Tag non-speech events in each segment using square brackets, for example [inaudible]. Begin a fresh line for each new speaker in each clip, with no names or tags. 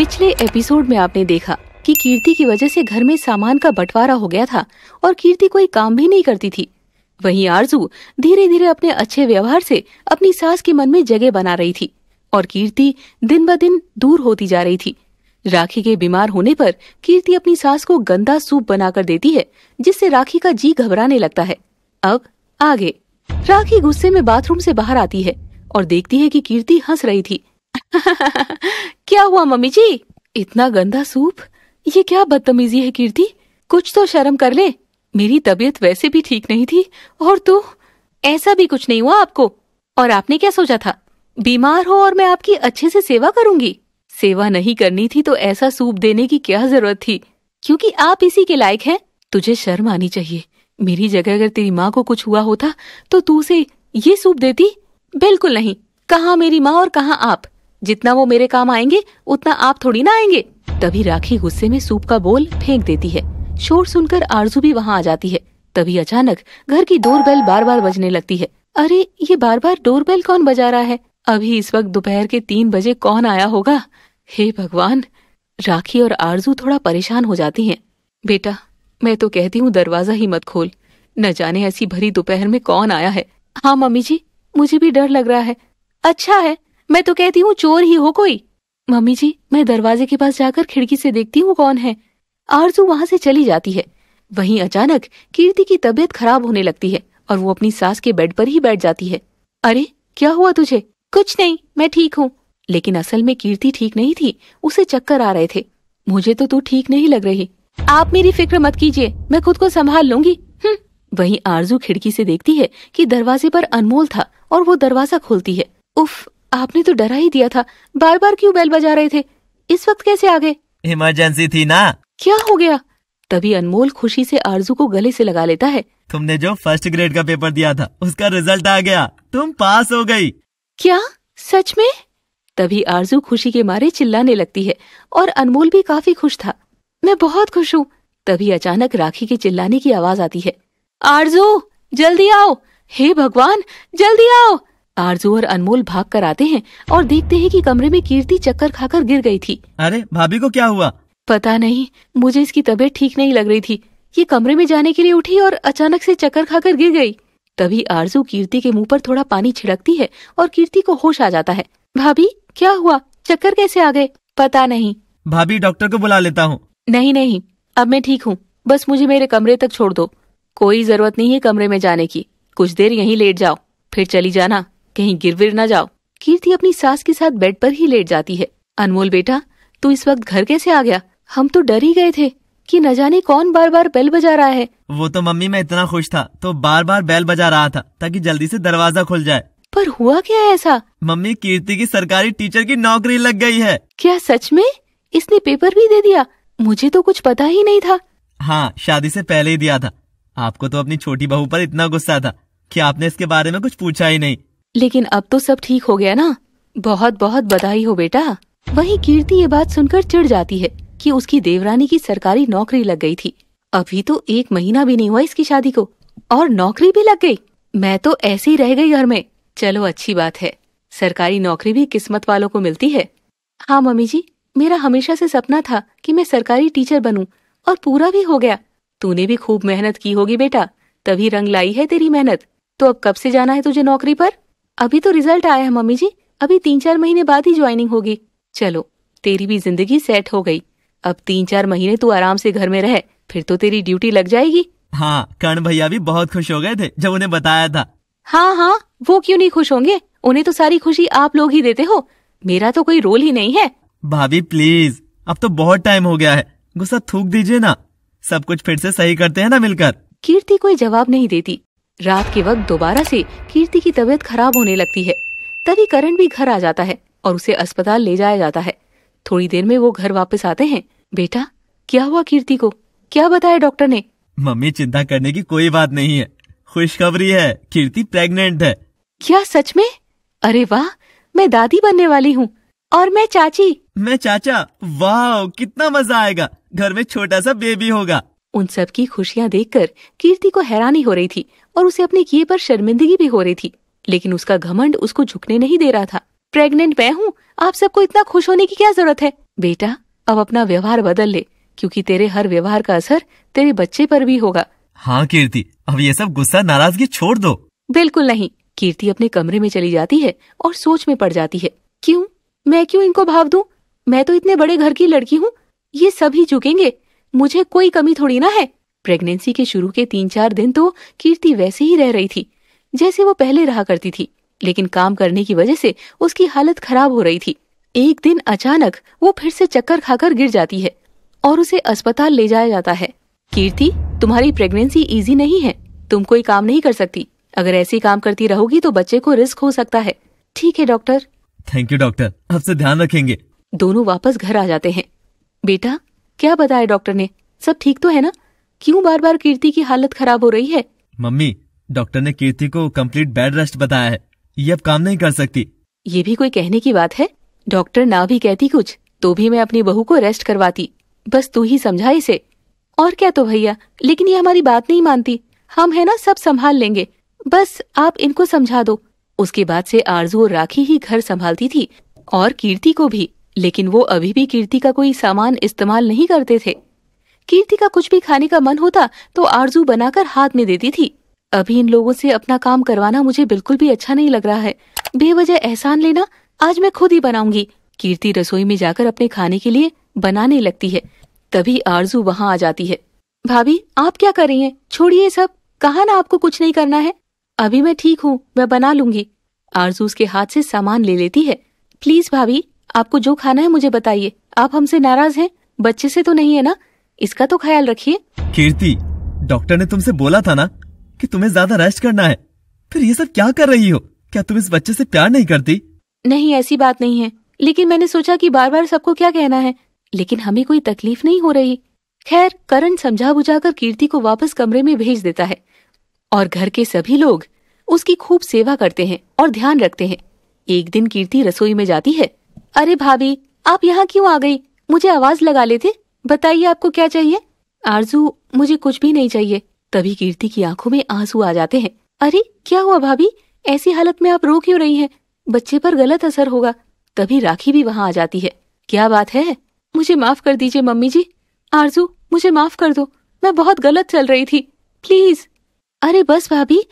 पिछले एपिसोड में आपने देखा कि कीर्ति की वजह से घर में सामान का बंटवारा हो गया था और कीर्ति कोई काम भी नहीं करती थी वहीं आरजू धीरे धीरे अपने अच्छे व्यवहार से अपनी सास के मन में जगह बना रही थी और कीर्ति दिन ब दिन दूर होती जा रही थी राखी के बीमार होने पर कीर्ति अपनी सास को गंदा सूप बनाकर देती है जिससे राखी का जी घबराने लगता है अब आगे राखी गुस्से में बाथरूम से बाहर आती है और देखती है कि कीर्ति हंस रही थी [laughs] क्या हुआ मम्मी जी इतना गंदा सूप ये क्या बदतमीजी है कीर्ति कुछ तो शर्म कर ले मेरी तबीयत वैसे भी ठीक नहीं थी और तो ऐसा भी कुछ नहीं हुआ आपको और आपने क्या सोचा था बीमार हो और मैं आपकी अच्छे से सेवा करूंगी सेवा नहीं करनी थी तो ऐसा सूप देने की क्या जरूरत थी क्योंकि आप इसी के लायक हैं तुझे शर्म आनी चाहिए मेरी जगह अगर तेरी माँ को कुछ हुआ होता तो तू उसे ये सूप देती बिल्कुल नहीं कहाँ मेरी माँ और कहाँ आप जितना वो मेरे काम आएंगे उतना आप थोड़ी ना आएंगे तभी राखी गुस्से में सूप का बोल फेंक देती है शोर सुनकर आरजू भी वहाँ आ जाती है तभी अचानक घर की बेल बार बार बजने लगती है अरे ये बार बार बेल कौन बजा रहा है अभी इस वक्त दोपहर के तीन बजे कौन आया होगा हे भगवान राखी और आरजू थोड़ा परेशान हो जाती हैं बेटा मैं तो कहती हूँ दरवाजा ही मत खोल न जाने ऐसी भरी दोपहर में कौन आया है हाँ मम्मी जी मुझे भी डर लग रहा है अच्छा है मैं तो कहती हूँ चोर ही हो कोई मम्मी जी मैं दरवाजे के पास जाकर खिड़की से देखती हूँ कौन है आरजू वहाँ से चली जाती है वहीं अचानक कीर्ति की तबीयत खराब होने लगती है और वो अपनी सास के बेड पर ही बैठ जाती है अरे क्या हुआ तुझे कुछ नहीं मैं ठीक हूँ लेकिन असल में कीर्ति ठीक नहीं थी उसे चक्कर आ रहे थे मुझे तो तू ठीक नहीं लग रही आप मेरी फिक्र मत कीजिए मैं खुद को संभाल लूंगी हम्म। वही आरजू खिड़की से देखती है कि दरवाजे पर अनमोल था और वो दरवाजा खोलती है उफ आपने तो डरा ही दिया था बार बार क्यों बैल बजा रहे थे इस वक्त कैसे आ गए
इमरजेंसी थी ना
क्या हो गया तभी अनमोल खुशी से आरजू को गले से लगा लेता है
तुमने जो फर्स्ट ग्रेड का पेपर दिया था उसका रिजल्ट आ गया तुम पास हो गई
क्या सच में तभी आरजू खुशी के मारे चिल्लाने लगती है और अनमोल भी काफी खुश था मैं बहुत खुश हूँ तभी अचानक राखी के चिल्लाने की आवाज आती है आरजू जल्दी आओ हे भगवान जल्दी आओ आरजू और अनमोल भाग कर आते हैं और देखते हैं कि कमरे में कीर्ति चक्कर खाकर गिर गई थी
अरे भाभी को क्या हुआ
पता नहीं मुझे इसकी तबीयत ठीक नहीं लग रही थी ये कमरे में जाने के लिए उठी और अचानक से चक्कर खाकर गिर गई तभी आरजू कीर्ति के मुंह पर थोड़ा पानी छिड़कती है और कीर्ति को होश आ जाता है भाभी क्या हुआ चक्कर कैसे आ गए पता नहीं
भाभी डॉक्टर को बुला लेता हूँ
नहीं नहीं अब मैं ठीक हूँ बस मुझे मेरे कमरे तक छोड़ दो कोई जरूरत नहीं है कमरे में जाने की कुछ देर यहीं लेट जाओ फिर चली जाना कहीं गिर विर ना जाओ कीर्ति अपनी सास के साथ बेड पर ही लेट जाती है अनमोल बेटा तू इस वक्त घर कैसे आ गया हम तो डर ही गए थे कि न जाने कौन बार बार बेल बजा रहा है
वो तो मम्मी मैं इतना खुश था तो बार बार बेल बजा रहा था ताकि जल्दी से दरवाजा खुल जाए
पर हुआ क्या ऐसा
मम्मी कीर्ति की सरकारी टीचर की नौकरी लग गई है
क्या सच में इसने पेपर भी दे दिया मुझे तो कुछ पता ही नहीं था
हाँ शादी से पहले ही दिया था आपको तो अपनी छोटी बहू पर इतना गुस्सा था कि आपने इसके बारे में कुछ पूछा ही नहीं
लेकिन अब तो सब ठीक हो गया ना बहुत बहुत बधाई हो बेटा वही कीर्ति ये बात सुनकर चिढ़ जाती है कि उसकी देवरानी की सरकारी नौकरी लग गई थी अभी तो एक महीना भी नहीं हुआ इसकी शादी को और नौकरी भी लग गई मैं तो ऐसे ही रह गई घर में चलो अच्छी बात है सरकारी नौकरी भी किस्मत वालों को मिलती है हाँ मम्मी जी मेरा हमेशा से सपना था कि मैं सरकारी टीचर बनूं और पूरा भी हो गया तूने भी खूब मेहनत की होगी बेटा तभी रंग लाई है तेरी मेहनत तो अब कब से जाना है तुझे नौकरी पर अभी तो रिजल्ट आया है मम्मी जी अभी तीन चार महीने बाद ही ज्वाइनिंग होगी चलो तेरी भी जिंदगी सेट हो गई अब तीन चार महीने तू आराम से घर में रहे फिर तो तेरी ड्यूटी लग जाएगी
हाँ कर्ण भैया भी बहुत खुश हो गए थे जब उन्हें बताया था
हाँ हाँ वो क्यों नहीं खुश होंगे उन्हें तो सारी खुशी आप लोग ही देते हो मेरा तो कोई रोल ही नहीं है
भाभी प्लीज अब तो बहुत टाइम हो गया है गुस्सा थूक दीजिए ना सब कुछ फिर से सही करते हैं ना मिलकर
कीर्ति कोई जवाब नहीं देती रात के वक्त दोबारा से कीर्ति की तबीयत खराब होने लगती है तभी करण भी घर आ जाता है और उसे अस्पताल ले जाया जाता है थोड़ी देर में वो घर वापस आते हैं बेटा क्या हुआ कीर्ति को क्या बताया डॉक्टर ने
मम्मी चिंता करने की कोई बात नहीं है खुशखबरी है कीर्ति प्रेग्नेंट है
क्या सच में अरे वाह मैं दादी बनने वाली हूँ और मैं चाची
मैं चाचा वाह कितना मजा आएगा घर में छोटा सा बेबी होगा
उन सब की खुशियाँ देखकर कीर्ति को हैरानी हो रही थी और उसे अपने किए पर शर्मिंदगी भी हो रही थी लेकिन उसका घमंड उसको झुकने नहीं दे रहा था प्रेग्नेंट मैं हूँ आप सबको इतना खुश होने की क्या जरूरत है बेटा अब अपना व्यवहार बदल ले क्योंकि तेरे हर व्यवहार का असर तेरे बच्चे पर भी होगा
हाँ कीर्ति अब ये सब गुस्सा नाराजगी छोड़ दो
बिल्कुल नहीं कीर्ति अपने कमरे में चली जाती है और सोच में पड़ जाती है क्यों मैं क्यों इनको भाव दूं मैं तो इतने बड़े घर की लड़की हूँ ये सभी झुकेंगे मुझे कोई कमी थोड़ी ना है प्रेगनेंसी के शुरू के तीन चार दिन तो कीर्ति वैसे ही रह रही थी जैसे वो पहले रहा करती थी लेकिन काम करने की वजह से उसकी हालत खराब हो रही थी एक दिन अचानक वो फिर से चक्कर खाकर गिर जाती है और उसे अस्पताल ले जाया जाता है कीर्ति तुम्हारी प्रेगनेंसी इजी नहीं है तुम कोई काम नहीं कर सकती अगर ऐसे काम करती रहोगी तो बच्चे को रिस्क हो सकता है ठीक है डॉक्टर
थैंक यू डॉक्टर से ध्यान रखेंगे
दोनों वापस घर आ जाते हैं बेटा क्या बताया डॉक्टर ने सब ठीक तो है ना क्यों बार बार कीर्ति की हालत खराब हो रही है
मम्मी डॉक्टर ने कीर्ति को कंप्लीट बेड रेस्ट बताया है ये अब काम नहीं कर सकती
ये भी कोई कहने की बात है डॉक्टर ना भी कहती कुछ तो भी मैं अपनी बहू को रेस्ट करवाती बस तू ही समझा इसे और क्या तो भैया लेकिन ये हमारी बात नहीं मानती हम है ना सब संभाल लेंगे बस आप इनको समझा दो उसके बाद से आरजू और राखी ही घर संभालती थी और कीर्ति को भी लेकिन वो अभी भी कीर्ति का कोई सामान इस्तेमाल नहीं करते थे कीर्ति का कुछ भी खाने का मन होता तो आरजू बनाकर हाथ में देती थी अभी इन लोगों से अपना काम करवाना मुझे बिल्कुल भी अच्छा नहीं लग रहा है बेवजह एहसान लेना आज मैं खुद ही बनाऊंगी कीर्ति रसोई में जाकर अपने खाने के लिए बनाने लगती है तभी आरजू वहाँ आ जाती है भाभी आप क्या कर रही हैं छोड़िए सब कहा ना आपको कुछ नहीं करना है अभी मैं ठीक हूँ मैं बना लूंगी आरजू उसके हाथ से सामान ले लेती है प्लीज भाभी आपको जो खाना है मुझे बताइए आप हमसे नाराज हैं बच्चे से तो नहीं है ना इसका तो ख्याल रखिए
कीर्ति डॉक्टर ने तुमसे बोला था ना कि तुम्हें ज्यादा रेस्ट करना है फिर ये सब क्या कर रही हो क्या तुम इस बच्चे से प्यार नहीं करती
नहीं ऐसी बात नहीं है लेकिन मैंने सोचा कि बार बार सबको क्या कहना है लेकिन हमें कोई तकलीफ नहीं हो रही खैर करण समझा बुझा कर कीर्ति को वापस कमरे में भेज देता है और घर के सभी लोग उसकी खूब सेवा करते हैं और ध्यान रखते हैं एक दिन कीर्ति रसोई में जाती है अरे भाभी आप यहाँ क्यों आ गई मुझे आवाज लगा लेते बताइए आपको क्या चाहिए आरजू मुझे कुछ भी नहीं चाहिए तभी कीर्ति की आंखों में आंसू आ जाते हैं अरे क्या हुआ भाभी ऐसी हालत में आप रो क्यों रही हैं बच्चे पर गलत असर होगा तभी राखी भी वहाँ आ जाती है क्या बात है मुझे माफ कर दीजिए मम्मी जी आरजू मुझे माफ कर दो मैं बहुत गलत चल रही थी प्लीज अरे बस भाभी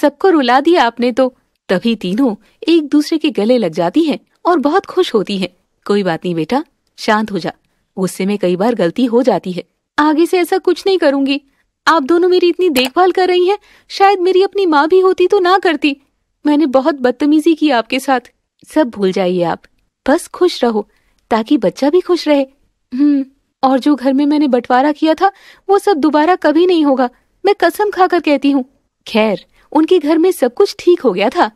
सबको रुला दिया आपने तो तभी तीनों एक दूसरे के गले लग जाती हैं और बहुत खुश होती हैं कोई बात नहीं बेटा शांत हो जा गुस्से में कई बार गलती हो जाती है आगे से ऐसा कुछ नहीं करूंगी आप दोनों मेरी इतनी देखभाल कर रही हैं शायद मेरी अपनी माँ भी होती तो ना करती मैंने बहुत बदतमीजी की आपके साथ सब भूल जाइए आप बस खुश रहो ताकि बच्चा भी खुश रहे हम्म और जो घर में मैंने बंटवारा किया था वो सब दोबारा कभी नहीं होगा मैं कसम खाकर कहती हूँ खैर उनके घर में सब कुछ ठीक हो गया था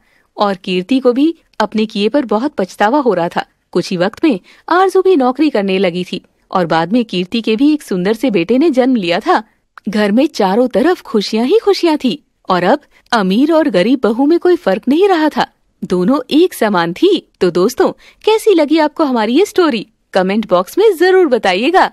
और कीर्ति को भी अपने किए पर बहुत पछतावा हो रहा था कुछ ही वक्त में आरजू भी नौकरी करने लगी थी और बाद में कीर्ति के भी एक सुंदर से बेटे ने जन्म लिया था घर में चारों तरफ खुशियाँ ही खुशियाँ थी और अब अमीर और गरीब बहू में कोई फर्क नहीं रहा था दोनों एक समान थी तो दोस्तों कैसी लगी आपको हमारी ये स्टोरी कमेंट बॉक्स में जरूर बताइएगा